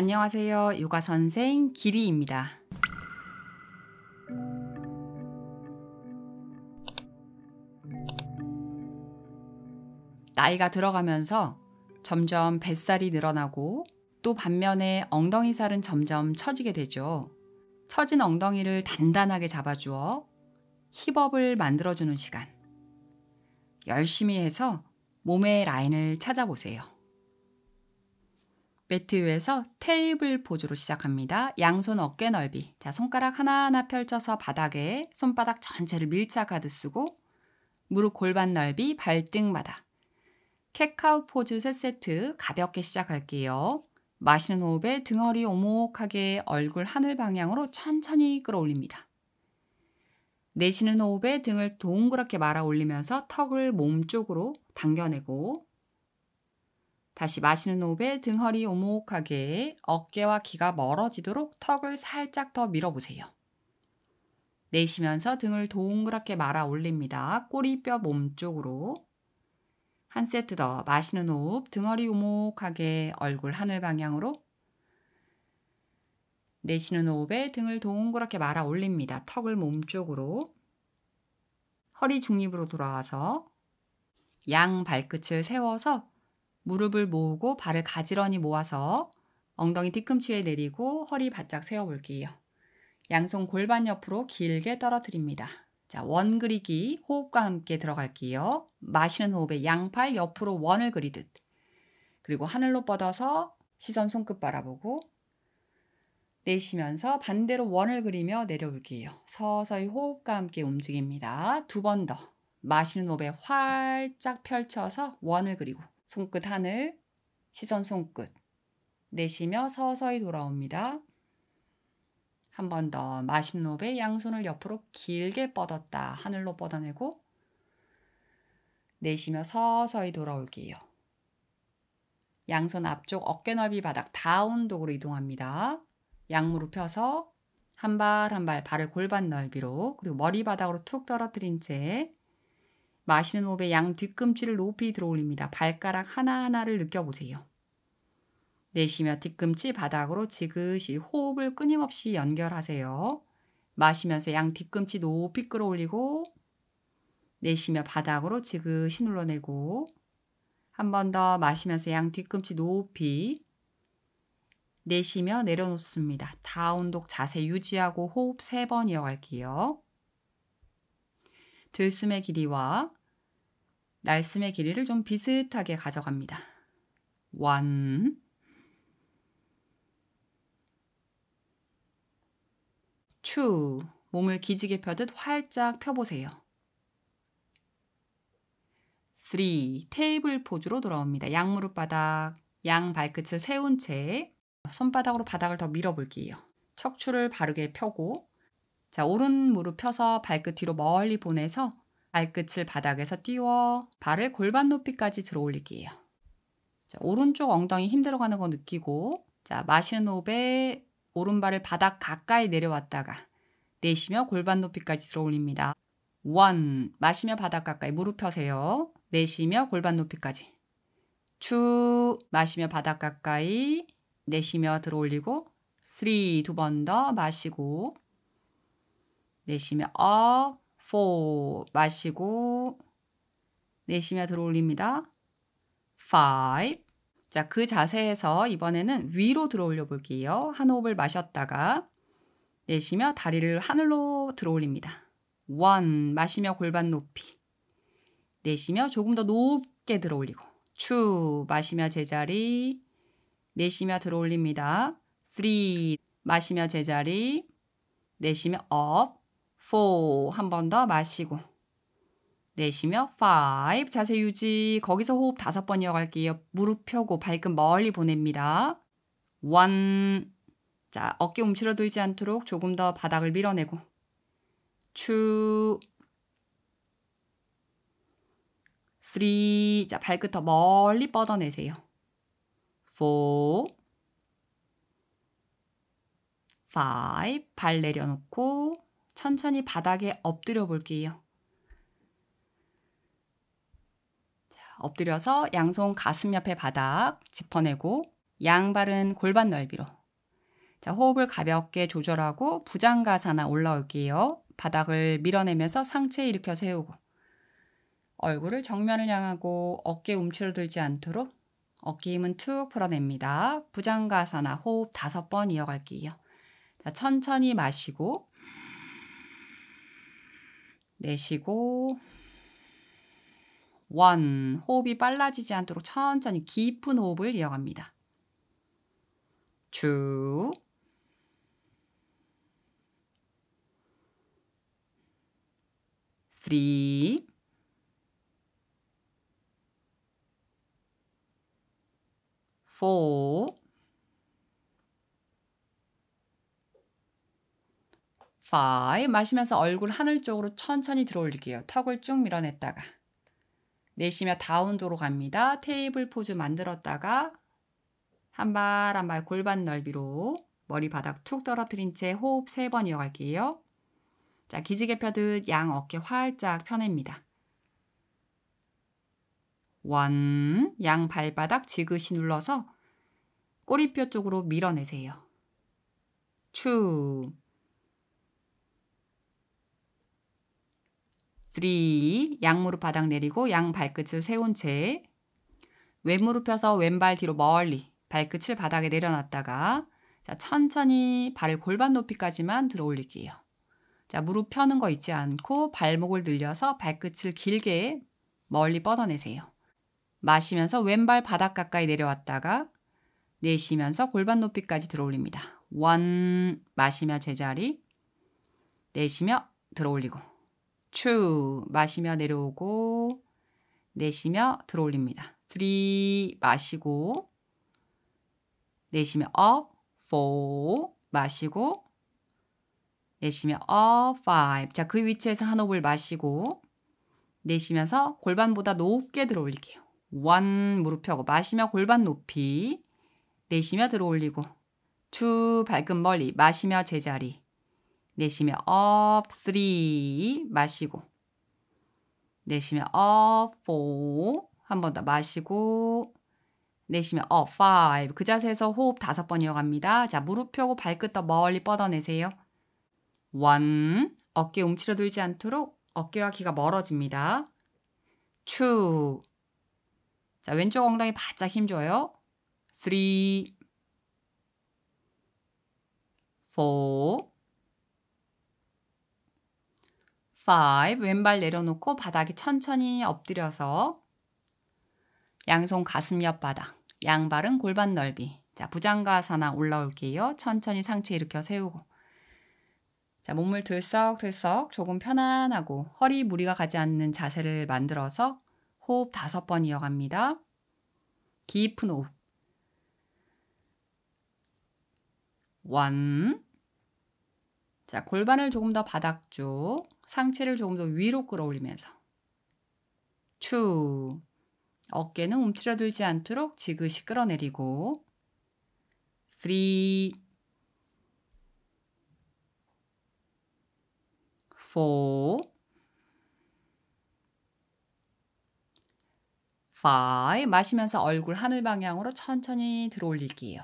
안녕하세요. 요가 선생 기리입니다. 나이가 들어가면서 점점 뱃살이 늘어나고 또 반면에 엉덩이 살은 점점 처지게 되죠. 처진 엉덩이를 단단하게 잡아주어 힙업을 만들어주는 시간. 열심히 해서 몸의 라인을 찾아보세요. 매트 위에서 테이블 포즈로 시작합니다. 양손 어깨 넓이. 자, 손가락 하나하나 펼쳐서 바닥에 손바닥 전체를 밀착하듯 쓰고 무릎 골반 넓이, 발등마다. 캣카우 포즈 3세트 가볍게 시작할게요. 마시는 호흡에 등허리 오목하게 얼굴 하늘 방향으로 천천히 끌어올립니다. 내쉬는 호흡에 등을 동그랗게 말아 올리면서 턱을 몸 쪽으로 당겨내고 다시 마시는 호흡에 등허리 오목하게 어깨와 귀가 멀어지도록 턱을 살짝 더 밀어보세요. 내쉬면서 등을 동그랗게 말아 올립니다. 꼬리뼈 몸쪽으로. 한 세트 더 마시는 호흡 등허리 오목하게 얼굴 하늘 방향으로 내쉬는 호흡에 등을 동그랗게 말아 올립니다. 턱을 몸쪽으로 허리 중립으로 돌아와서 양 발끝을 세워서 무릎을 모으고 발을 가지런히 모아서 엉덩이 뒤꿈치에 내리고 허리 바짝 세워볼게요. 양손 골반 옆으로 길게 떨어뜨립니다. 자, 원 그리기 호흡과 함께 들어갈게요. 마시는 호흡에 양팔 옆으로 원을 그리듯. 그리고 하늘로 뻗어서 시선 손끝 바라보고 내쉬면서 반대로 원을 그리며 내려올게요. 서서히 호흡과 함께 움직입니다. 두 번 더. 마시는 호흡에 활짝 펼쳐서 원을 그리고 손끝 하늘, 시선 손끝. 내쉬며 서서히 돌아옵니다. 한 번 더 마신 호흡 양손을 옆으로 길게 뻗었다. 하늘로 뻗어내고 내쉬며 서서히 돌아올게요. 양손 앞쪽 어깨 넓이 바닥 다운독으로 이동합니다. 양무릎 펴서 한 발 한발 한 발 발을 골반 넓이로 그리고 머리 바닥으로 툭 떨어뜨린 채 마시는 호흡에 양 뒤꿈치를 높이 들어올립니다. 발가락 하나하나를 느껴보세요. 내쉬며 뒤꿈치 바닥으로 지그시 호흡을 끊임없이 연결하세요. 마시면서 양 뒤꿈치 높이 끌어올리고 내쉬며 바닥으로 지그시 눌러내고 한 번 더 마시면서 양 뒤꿈치 높이 내쉬며 내려놓습니다. 다운독 자세 유지하고 호흡 3번 이어갈게요. 들숨의 길이와 날숨의 길이를 좀 비슷하게 가져갑니다. 완 추. 몸을 기지개 펴듯 활짝 펴보세요. 3. 테이블 포즈로 돌아옵니다. 양무릎 바닥, 양 발끝을 세운 채 손바닥으로 바닥을 더 밀어볼게요. 척추를 바르게 펴고 자 오른 무릎 펴서 발끝 뒤로 멀리 보내서 발끝을 바닥에서 띄워 발을 골반 높이까지 들어 올리기예요. 자, 오른쪽 엉덩이 힘들어 가는 거 느끼고 자, 마시는 호흡에 오른발을 바닥 가까이 내려왔다가 내쉬며 골반 높이까지 들어 올립니다. 1. 마시며 바닥 가까이 무릎 펴세요. 내쉬며 골반 높이까지 축 마시며 바닥 가까이 내쉬며 들어 올리고 3두번 더 마시고 내쉬며 업4 마시고 내쉬며 들어올립니다. 5 자, 그 자세에서 이번에는 위로 들어올려 볼게요. 한 호흡을 마셨다가 내쉬며 다리를 하늘로 들어올립니다. 1 마시며 골반 높이 내쉬며 조금 더 높게 들어올리고 2 마시며 제자리 내쉬며 들어올립니다. 3 마시며 제자리 내쉬며 업 4. o 한번 더 마시고 내쉬며 5. 자세 유지 거기서 호흡 다섯 번 이어갈게요. 무릎 펴고 발끝 멀리 보냅니다. 1. 자 어깨 움츠러들지 않도록 조금 더 바닥을 밀어내고 2. 3. 자 발끝 더 멀리 뻗어내세요. 4. 5. u r f 발 내려놓고 천천히 바닥에 엎드려 볼게요. 엎드려서 양손 가슴 옆에 바닥 짚어내고 양발은 골반 넓이로 자, 호흡을 가볍게 조절하고 부장가사나 올라올게요. 바닥을 밀어내면서 상체 일으켜 세우고 얼굴을 정면을 향하고 어깨 움츠러들지 않도록 어깨 힘은 툭 풀어냅니다. 부장가사나 호흡 다섯 번 이어갈게요. 자, 천천히 마시고 내쉬고 원 호흡이 빨라지지 않도록 천천히 깊은 호흡을 이어갑니다. 쭉 t h four 5. 마시면서 얼굴 하늘 쪽으로 천천히 들어올릴게요. 턱을 쭉 밀어냈다가. 내쉬며 다운도로 갑니다. 테이블 포즈 만들었다가 한 발 한 발 골반 넓이로 머리 바닥 툭 떨어뜨린 채 호흡 3번 이어갈게요. 자, 기지개 펴듯 양 어깨 활짝 펴냅니다. 원, 양 발바닥 지그시 눌러서 꼬리뼈 쪽으로 밀어내세요. 추, 3. 양무릎 바닥 내리고 양 발끝을 세운 채 왼무릎 펴서 왼발 뒤로 멀리 발끝을 바닥에 내려놨다가 자, 천천히 발을 골반 높이까지만 들어 올릴게요. 자, 무릎 펴는 거 잊지 않고 발목을 늘려서 발끝을 길게 멀리 뻗어내세요. 마시면서 왼발 바닥 가까이 내려왔다가 내쉬면서 골반 높이까지 들어 올립니다. 원 마시며 제자리 내쉬며 들어 올리고 추 r 마시며 내려오고 내쉬며 들어올립니다. 3 마시고 내쉬며 up f 마시고 내쉬며 up f 자그 위치에서 한 호흡을 마시고 내쉬면서 골반보다 높게 들어올릴게요. 1 무릎 펴고 마시며 골반 높이 내쉬며 들어올리고 two 발 멀리 마시며 제자리 내쉬며 up 3 마시고 내쉬며 up 4한 번 더 마시고 내쉬며 up 5그 자세에서 호흡 다섯 번 이어갑니다. 자 무릎 펴고 발끝 더 멀리 뻗어내세요. 1 어깨 움츠러들지 않도록 어깨와 귀가 멀어집니다. 2 자, 왼쪽 엉덩이 바짝 힘줘요. 3 4 5. 왼발 내려놓고 바닥에 천천히 엎드려서 양손 가슴 옆바닥, 양발은 골반 넓이. 자, 부장가사나 올라올게요. 천천히 상체 일으켜 세우고. 자, 몸을 들썩들썩 조금 편안하고 허리 무리가 가지 않는 자세를 만들어서 호흡 다섯 번 이어갑니다. 깊은 호흡. 원. 자, 골반을 조금 더 바닥 쪽. 상체를 조금 더 위로 끌어올리면서 추 어깨는 움츠려들지 않도록 지그시 끌어내리고 3 4 5 마시면서 얼굴 하늘 방향으로 천천히 들어올릴게요.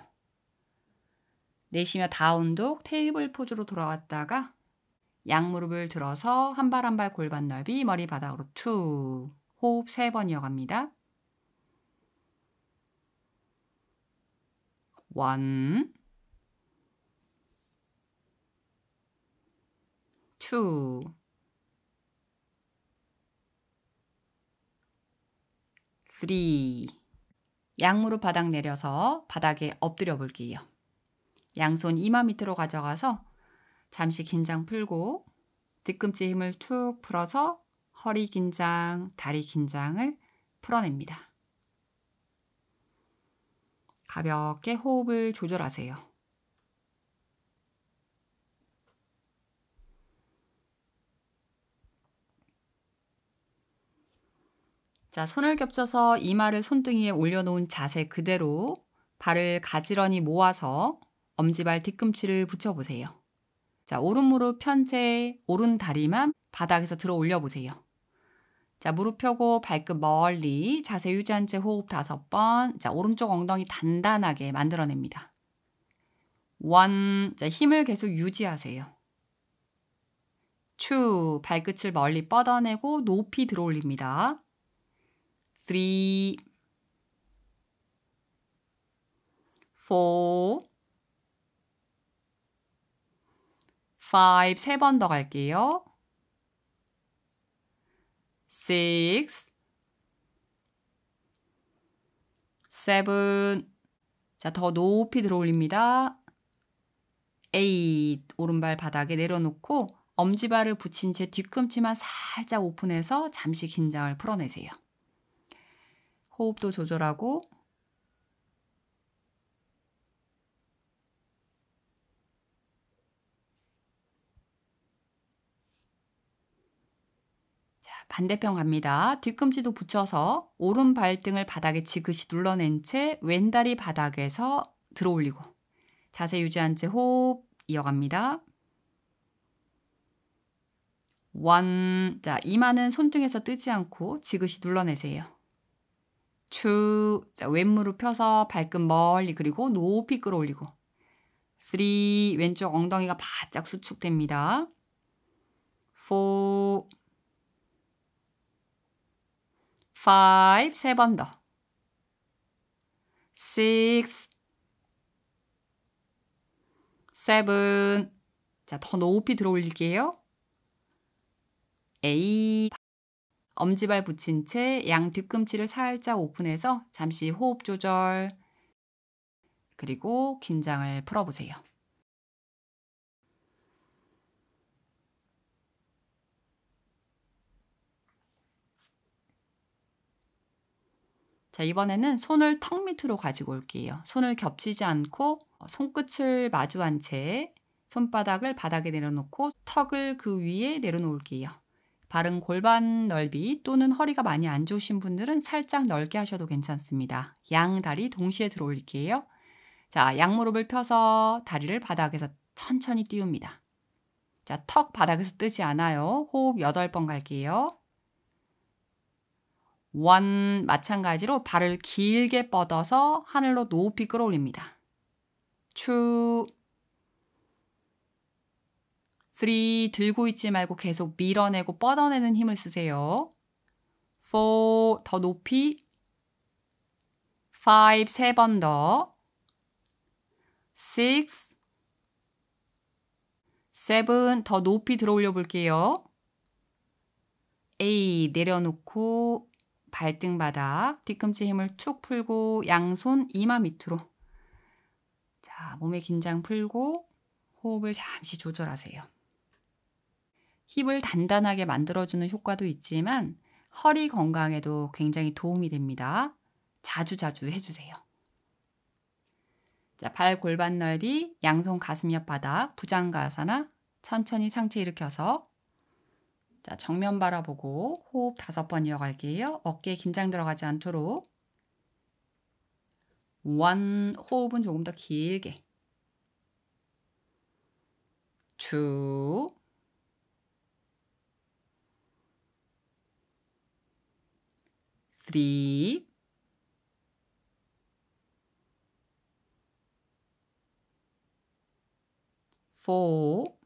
내쉬며 다운독 테이블 포즈로 돌아왔다가 양무릎을 들어서 한 발 한 발 골반 넓이 머리 바닥으로 투 호흡 세 번 이어갑니다. 원, 투, 쓰리. 양무릎 바닥 내려서 바닥에 엎드려 볼게요. 양손 이마 밑으로 가져가서 잠시 긴장 풀고 뒤꿈치 힘을 툭 풀어서 허리 긴장, 다리 긴장을 풀어냅니다. 가볍게 호흡을 조절하세요. 자, 손을 겹쳐서 이마를 손등위에 올려놓은 자세 그대로 발을 가지런히 모아서 엄지발 뒤꿈치를 붙여보세요. 자, 오른 무릎 편체 오른 다리만 바닥에서 들어 올려 보세요. 자, 무릎 펴고 발끝 멀리 자세 유지한 채 호흡 다섯 번. 자, 오른쪽 엉덩이 단단하게 만들어냅니다. 원. 자, 힘을 계속 유지하세요. 투. 발끝을 멀리 뻗어내고 높이 들어 올립니다. 쓰리. 포. 5세번더 갈게요. 6 7 자, 더 높이 들어 올립니다. 8 오른발 바닥에 내려놓고 엄지발을 붙인 채 뒤꿈치만 살짝 오픈해서 잠시 긴장을 풀어내세요. 호흡도 조절하고 반대편 갑니다. 뒤꿈치도 붙여서 오른 발등을 바닥에 지그시 눌러낸 채 왼다리 바닥에서 들어 올리고 자세 유지한 채 호흡 이어갑니다. 원. 자, 이마는 손등에서 뜨지 않고 지그시 눌러내세요. 추. 자, 왼무릎 펴서 발끝 멀리 그리고 높이 끌어올리고. 쓰리. 왼쪽 엉덩이가 바짝 수축됩니다. 포. five 세 번 더. six seven 자, 더 높이 들어 올릴게요. A 엄지발 붙인 채 양 뒤꿈치를 살짝 오픈해서 잠시 호흡 조절 그리고 긴장을 풀어보세요. 자, 이번에는 손을 턱 밑으로 가지고 올게요. 손을 겹치지 않고 어, 손끝을 마주한 채 손바닥을 바닥에 내려놓고 턱을 그 위에 내려놓을게요. 발은 골반 넓이 또는 허리가 많이 안 좋으신 분들은 살짝 넓게 하셔도 괜찮습니다. 양 다리 동시에 들어 올릴게요. 자, 양무릎을 펴서 다리를 바닥에서 천천히 띄웁니다. 자, 턱 바닥에서 뜨지 않아요. 호흡 8번 갈게요. 원 마찬가지로 발을 길게 뻗어서 하늘로 높이 끌어올립니다. 추 3. 들고 있지 말고 계속 밀어내고 뻗어내는 힘을 쓰세요. 4. 더 높이 5. 세번더 6. 7. 더 높이 들어 올려 볼게요. A. 내려놓고 발등바닥, 뒤꿈치 힘을 쭉 풀고 양손 이마 밑으로. 자, 몸의 긴장 풀고 호흡을 잠시 조절하세요. 힙을 단단하게 만들어주는 효과도 있지만 허리 건강에도 굉장히 도움이 됩니다. 자주자주 해주세요. 자, 발 골반 넓이, 양손 가슴 옆바닥, 부장가사나 천천히 상체 일으켜서 자, 정면 바라보고 호흡 다섯 번 이어갈게요. 어깨에 긴장 들어가지 않도록. 원, 호흡은 조금 더 길게. 투, 쓰리, 포,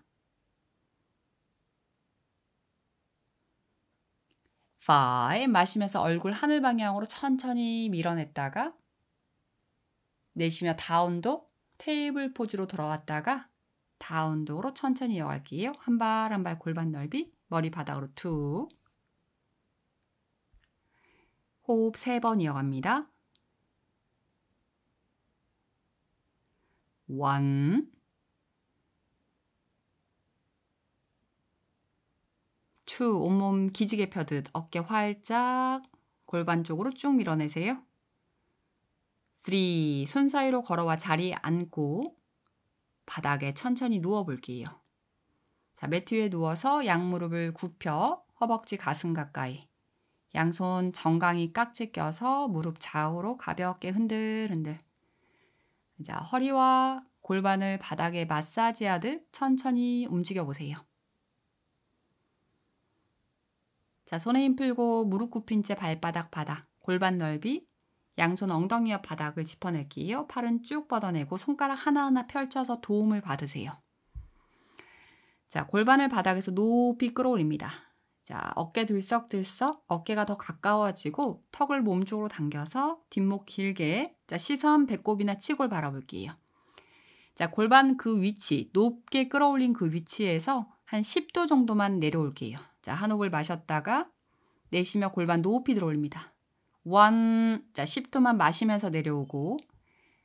파에 마시면서 얼굴 하늘 방향으로 천천히 밀어냈다가 내쉬며 다운도 테이블 포즈로 돌아왔다가 다운도로 천천히 이어갈게요. 한 발 한 발 골반 넓이, 머리 바닥으로 툭. 호흡 세 번 이어갑니다. 원, 추 온몸 기지개 펴듯 어깨 활짝 골반 쪽으로 쭉 밀어내세요. 쓰리 손 사이로 걸어와 자리에 앉고 바닥에 천천히 누워볼게요. 자, 매트 위에 누워서 양무릎을 굽혀 허벅지 가슴 가까이 양손 정강이 깍지 껴서 무릎 좌우로 가볍게 흔들흔들 자, 허리와 골반을 바닥에 마사지하듯 천천히 움직여 보세요. 자, 손에 힘 풀고 무릎 굽힌 채 발바닥 바닥, 골반 넓이, 양손 엉덩이옆 바닥을 짚어낼게요. 팔은 쭉 뻗어내고 손가락 하나하나 펼쳐서 도움을 받으세요. 자, 골반을 바닥에서 높이 끌어올립니다. 자, 어깨 들썩들썩, 어깨가 더 가까워지고 턱을 몸쪽으로 당겨서 뒷목 길게, 자, 시선 배꼽이나 치골 바라볼게요. 자, 골반 그 위치, 높게 끌어올린 그 위치에서 한 10도 정도만 내려올게요. 자, 한 호흡을 마셨다가 내쉬며 골반 높이 들어올립니다. 원. 자, 10도만 마시면서 내려오고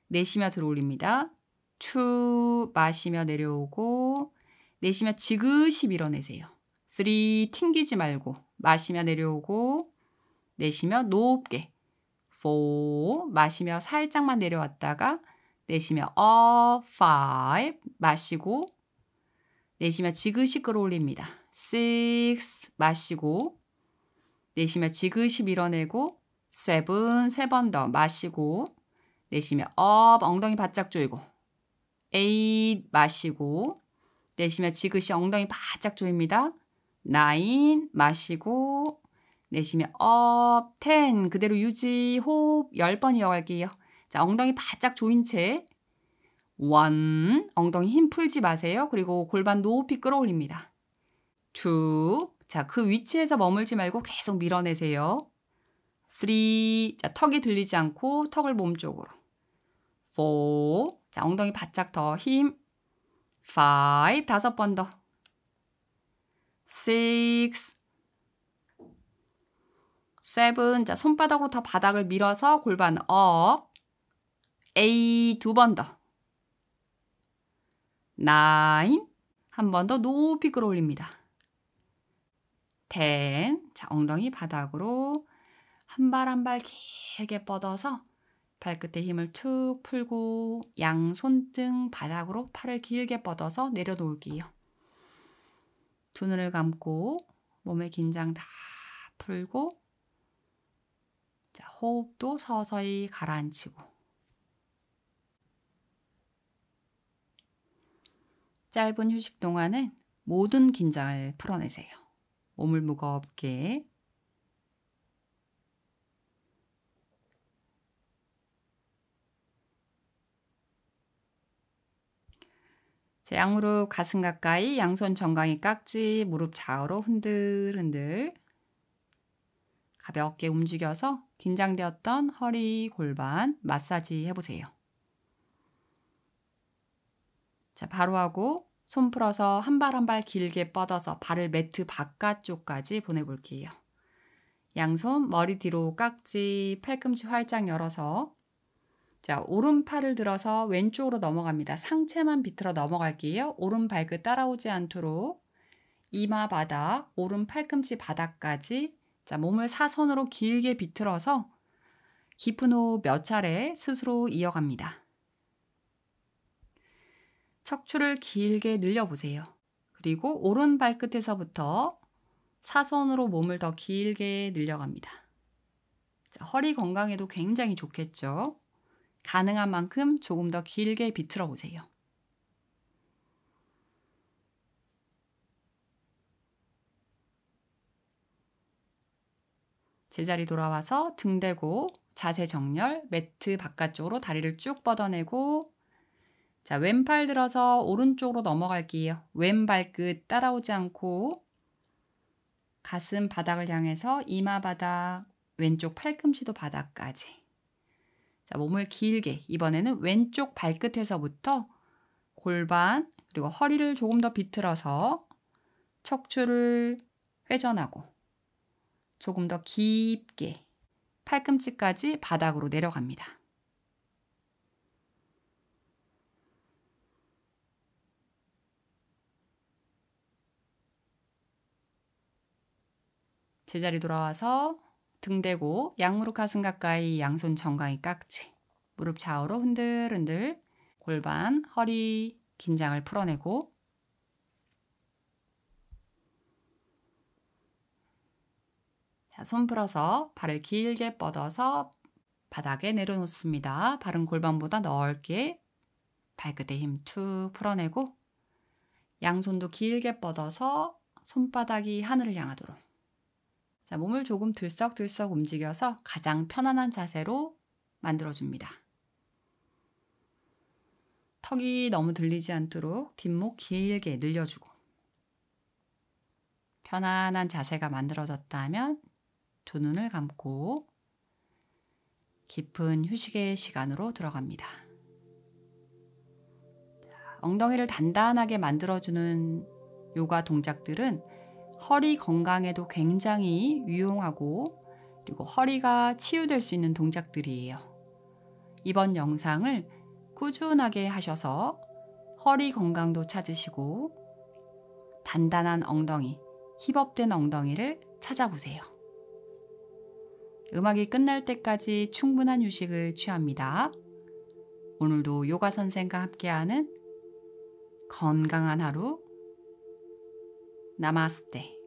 내쉬며 들어올립니다. 추 마시며 내려오고 내쉬며 지그시 밀어내세요. 쓰리 튕기지 말고 마시며 내려오고 내쉬며 높게 포 마시며 살짝만 내려왔다가 내쉬며 어 파이브 마시고 내쉬며 지그시 끌어올립니다. six 마시고 내쉬며 지그시 밀어내고 seven 세번 더 마시고 내쉬며 up 엉덩이 바짝 조이고 eight 마시고 내쉬며 지그시 엉덩이 바짝 조입니다. nine 마시고 내쉬며 up ten 그대로 유지 호흡 10번 이어갈게요. 자 엉덩이 바짝 조인 채 one 엉덩이 힘 풀지 마세요. 그리고 골반 높이 끌어올립니다. 쭉. 자, 그 위치에서 머물지 말고 계속 밀어내세요. 3. 자, 턱이 들리지 않고 턱을 몸쪽으로. 4. 자, 엉덩이 바짝 더 힘. 5. 다섯 번 더. 6. 7. 자, 손바닥으로 더 바닥을 밀어서 골반 업. 8. 두번 더. 9. 한 번 더 높이 끌어올립니다. 텐. 자, 엉덩이 바닥으로 한 발 한 발 길게 뻗어서 발끝에 힘을 툭 풀고 양손등 바닥으로 팔을 길게 뻗어서 내려놓을게요. 두 눈을 감고 몸의 긴장 다 풀고 자, 호흡도 서서히 가라앉히고 짧은 휴식 동안은 모든 긴장을 풀어내세요. 몸을 무겁게 자, 양무릎 가슴 가까이 양손 정강이 깍지 무릎 좌우로 흔들흔들 가볍게 움직여서 긴장되었던 허리 골반 마사지 해보세요. 자, 바로 하고 손 풀어서 한 발 한 발 길게 뻗어서 발을 매트 바깥쪽까지 보내볼게요. 양손 머리 뒤로 깍지 팔꿈치 활짝 열어서 자, 오른팔을 들어서 왼쪽으로 넘어갑니다. 상체만 비틀어 넘어갈게요. 오른발끝 따라오지 않도록 이마 바닥, 오른 팔꿈치 바닥까지 자, 몸을 사선으로 길게 비틀어서 깊은 호흡 몇 차례 스스로 이어갑니다. 척추를 길게 늘려보세요. 그리고 오른 발끝에서부터 사선으로 몸을 더 길게 늘려갑니다. 자, 허리 건강에도 굉장히 좋겠죠? 가능한 만큼 조금 더 길게 비틀어 보세요. 제자리 돌아와서 등 대고 자세 정렬, 매트 바깥쪽으로 다리를 쭉 뻗어내고 자, 왼팔 들어서 오른쪽으로 넘어갈게요. 왼발끝 따라오지 않고 가슴 바닥을 향해서 이마 바닥, 왼쪽 팔꿈치도 바닥까지. 자, 몸을 길게. 이번에는 왼쪽 발끝에서부터 골반, 그리고 허리를 조금 더 비틀어서 척추를 회전하고 조금 더 깊게 팔꿈치까지 바닥으로 내려갑니다. 제자리 돌아와서 등대고 양무릎 가슴 가까이 양손 정강이 깍지 무릎 좌우로 흔들흔들 골반 허리 긴장을 풀어내고 자, 손 풀어서 발을 길게 뻗어서 바닥에 내려놓습니다. 발은 골반보다 넓게 발끝에 힘 툭 풀어내고 양손도 길게 뻗어서 손바닥이 하늘을 향하도록 자, 몸을 조금 들썩들썩 움직여서 가장 편안한 자세로 만들어줍니다. 턱이 너무 들리지 않도록 뒷목 길게 늘려주고 편안한 자세가 만들어졌다면 두 눈을 감고 깊은 휴식의 시간으로 들어갑니다. 엉덩이를 단단하게 만들어주는 요가 동작들은 허리 건강에도 굉장히 유용하고 그리고 허리가 치유될 수 있는 동작들이에요. 이번 영상을 꾸준하게 하셔서 허리 건강도 찾으시고 단단한 엉덩이, 힙업된 엉덩이를 찾아보세요. 음악이 끝날 때까지 충분한 휴식을 취합니다. 오늘도 요가 선생과 함께하는 건강한 하루 ナマステ。